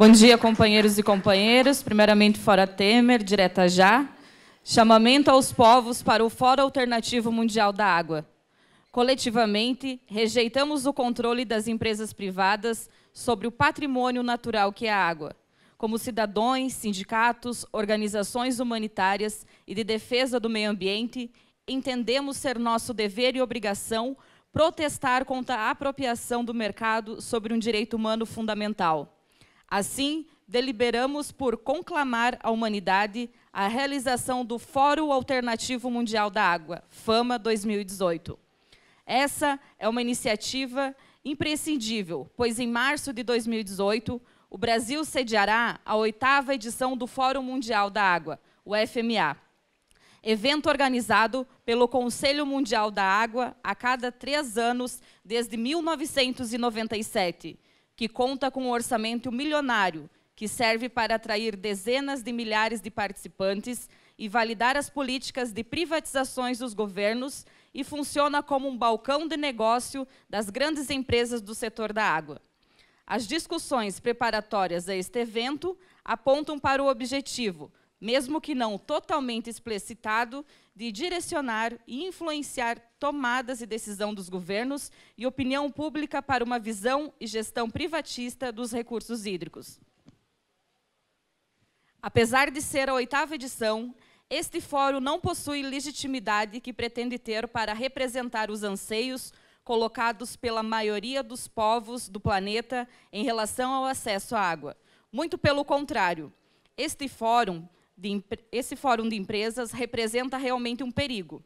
Bom dia, companheiros e companheiras. Primeiramente, Fora Temer, direta já. Chamamento aos povos para o Fórum Alternativo Mundial da Água. Coletivamente, rejeitamos o controle das empresas privadas sobre o patrimônio natural que é a água. Como cidadãos, sindicatos, organizações humanitárias e de defesa do meio ambiente, entendemos ser nosso dever e obrigação protestar contra a apropriação do mercado sobre um direito humano fundamental. Assim, deliberamos por conclamar a humanidade a realização do Fórum Alternativo Mundial da Água, FAMA 2018. Essa é uma iniciativa imprescindível, pois em março de 2018, o Brasil sediará a oitava edição do Fórum Mundial da Água, o FMA, evento organizado pelo Conselho Mundial da Água a cada três anos desde 1997 que conta com um orçamento milionário, que serve para atrair dezenas de milhares de participantes e validar as políticas de privatizações dos governos e funciona como um balcão de negócio das grandes empresas do setor da água. As discussões preparatórias a este evento apontam para o objetivo mesmo que não totalmente explicitado, de direcionar e influenciar tomadas e de decisão dos governos e opinião pública para uma visão e gestão privatista dos recursos hídricos. Apesar de ser a oitava edição, este fórum não possui legitimidade que pretende ter para representar os anseios colocados pela maioria dos povos do planeta em relação ao acesso à água. Muito pelo contrário, este fórum de, esse fórum de empresas representa realmente um perigo.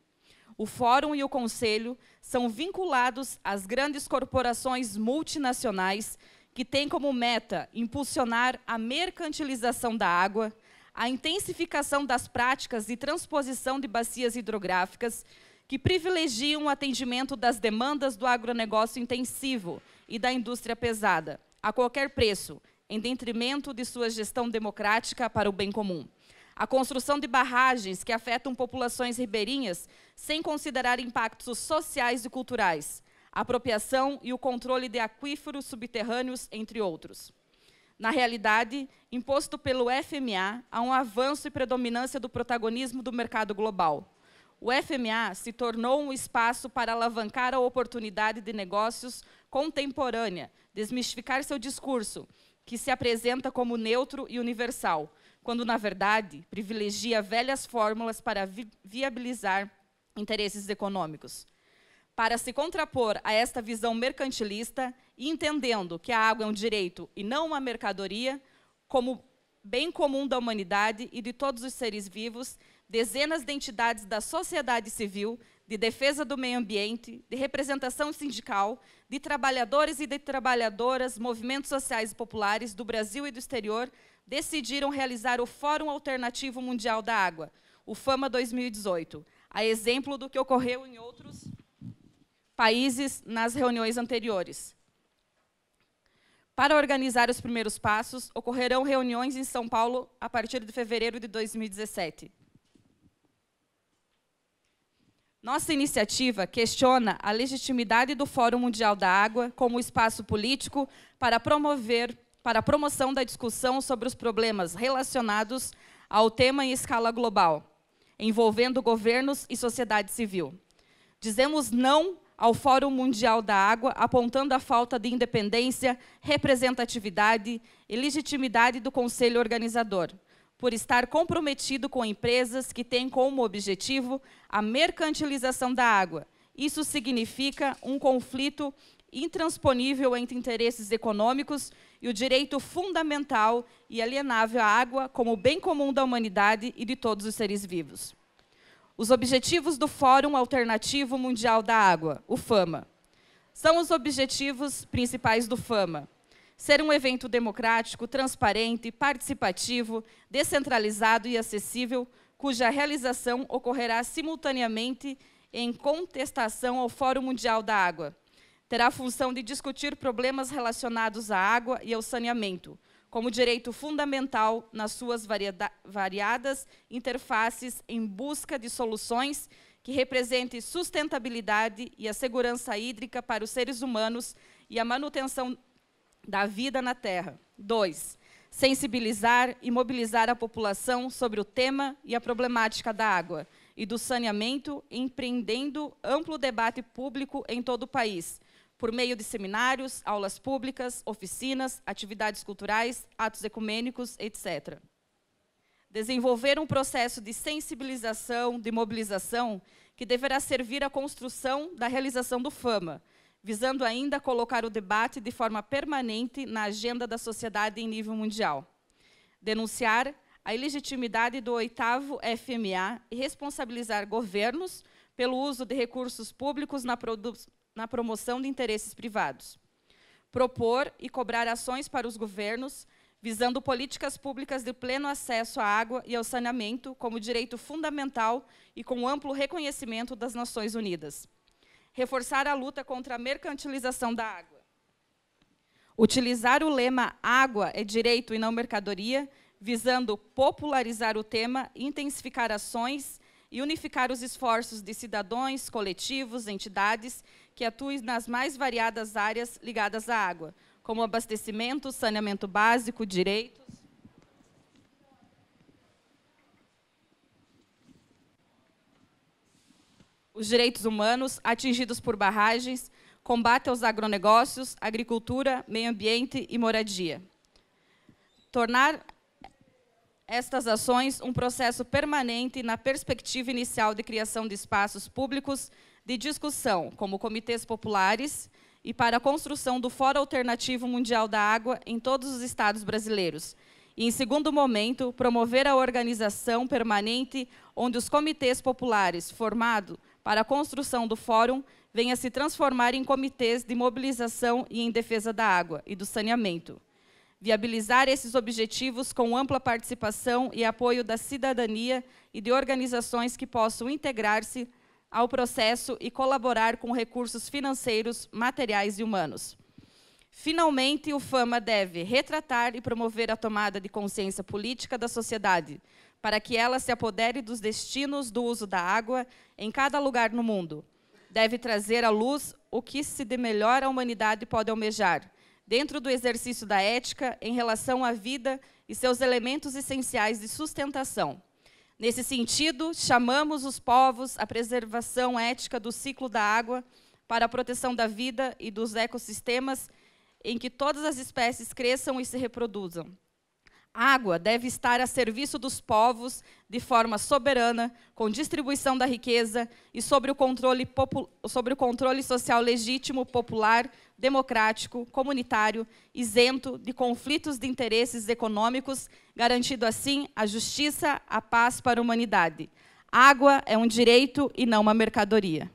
O fórum e o conselho são vinculados às grandes corporações multinacionais que têm como meta impulsionar a mercantilização da água, a intensificação das práticas de transposição de bacias hidrográficas que privilegiam o atendimento das demandas do agronegócio intensivo e da indústria pesada, a qualquer preço, em detrimento de sua gestão democrática para o bem comum a construção de barragens que afetam populações ribeirinhas sem considerar impactos sociais e culturais, a apropriação e o controle de aquíferos subterrâneos, entre outros. Na realidade, imposto pelo FMA, há um avanço e predominância do protagonismo do mercado global. O FMA se tornou um espaço para alavancar a oportunidade de negócios contemporânea, desmistificar seu discurso, que se apresenta como neutro e universal, quando, na verdade, privilegia velhas fórmulas para vi viabilizar interesses econômicos. Para se contrapor a esta visão mercantilista, e entendendo que a água é um direito e não uma mercadoria, como bem comum da humanidade e de todos os seres vivos, dezenas de entidades da sociedade civil de defesa do meio ambiente, de representação sindical, de trabalhadores e de trabalhadoras, movimentos sociais e populares do Brasil e do exterior, decidiram realizar o Fórum Alternativo Mundial da Água, o FAMA 2018, a exemplo do que ocorreu em outros países nas reuniões anteriores. Para organizar os primeiros passos, ocorrerão reuniões em São Paulo a partir de fevereiro de 2017. Nossa iniciativa questiona a legitimidade do Fórum Mundial da Água como espaço político para promover para a promoção da discussão sobre os problemas relacionados ao tema em escala global, envolvendo governos e sociedade civil. Dizemos não ao Fórum Mundial da Água, apontando a falta de independência, representatividade e legitimidade do conselho organizador por estar comprometido com empresas que têm como objetivo a mercantilização da água. Isso significa um conflito intransponível entre interesses econômicos e o direito fundamental e alienável à água como bem comum da humanidade e de todos os seres vivos. Os objetivos do Fórum Alternativo Mundial da Água, o FAMA. São os objetivos principais do FAMA ser um evento democrático, transparente, participativo, descentralizado e acessível, cuja realização ocorrerá simultaneamente em contestação ao Fórum Mundial da Água. Terá a função de discutir problemas relacionados à água e ao saneamento, como direito fundamental nas suas variadas interfaces em busca de soluções que representem sustentabilidade e a segurança hídrica para os seres humanos e a manutenção da vida na Terra. Dois, sensibilizar e mobilizar a população sobre o tema e a problemática da água e do saneamento, empreendendo amplo debate público em todo o país, por meio de seminários, aulas públicas, oficinas, atividades culturais, atos ecumênicos, etc. Desenvolver um processo de sensibilização, de mobilização, que deverá servir à construção da realização do FAMA, visando ainda colocar o debate de forma permanente na agenda da sociedade em nível mundial. Denunciar a ilegitimidade do oitavo FMA e responsabilizar governos pelo uso de recursos públicos na, na promoção de interesses privados. Propor e cobrar ações para os governos visando políticas públicas de pleno acesso à água e ao saneamento como direito fundamental e com amplo reconhecimento das Nações Unidas reforçar a luta contra a mercantilização da água. Utilizar o lema Água é Direito e não Mercadoria, visando popularizar o tema, intensificar ações e unificar os esforços de cidadãos, coletivos, entidades que atuem nas mais variadas áreas ligadas à água, como abastecimento, saneamento básico, direito os direitos humanos atingidos por barragens, combate aos agronegócios, agricultura, meio ambiente e moradia. Tornar estas ações um processo permanente na perspectiva inicial de criação de espaços públicos de discussão, como comitês populares, e para a construção do Fórum Alternativo Mundial da Água em todos os estados brasileiros. E, em segundo momento, promover a organização permanente onde os comitês populares, formado para a construção do fórum venha se transformar em comitês de mobilização e em defesa da água e do saneamento. Viabilizar esses objetivos com ampla participação e apoio da cidadania e de organizações que possam integrar-se ao processo e colaborar com recursos financeiros, materiais e humanos. Finalmente, o Fama deve retratar e promover a tomada de consciência política da sociedade, para que ela se apodere dos destinos do uso da água em cada lugar no mundo. Deve trazer à luz o que se de melhor a humanidade pode almejar, dentro do exercício da ética em relação à vida e seus elementos essenciais de sustentação. Nesse sentido, chamamos os povos à preservação ética do ciclo da água para a proteção da vida e dos ecossistemas em que todas as espécies cresçam e se reproduzam. A água deve estar a serviço dos povos de forma soberana, com distribuição da riqueza e sobre o controle, sobre o controle social legítimo, popular, democrático, comunitário, isento de conflitos de interesses econômicos, garantindo assim a justiça, a paz para a humanidade. Água é um direito e não uma mercadoria.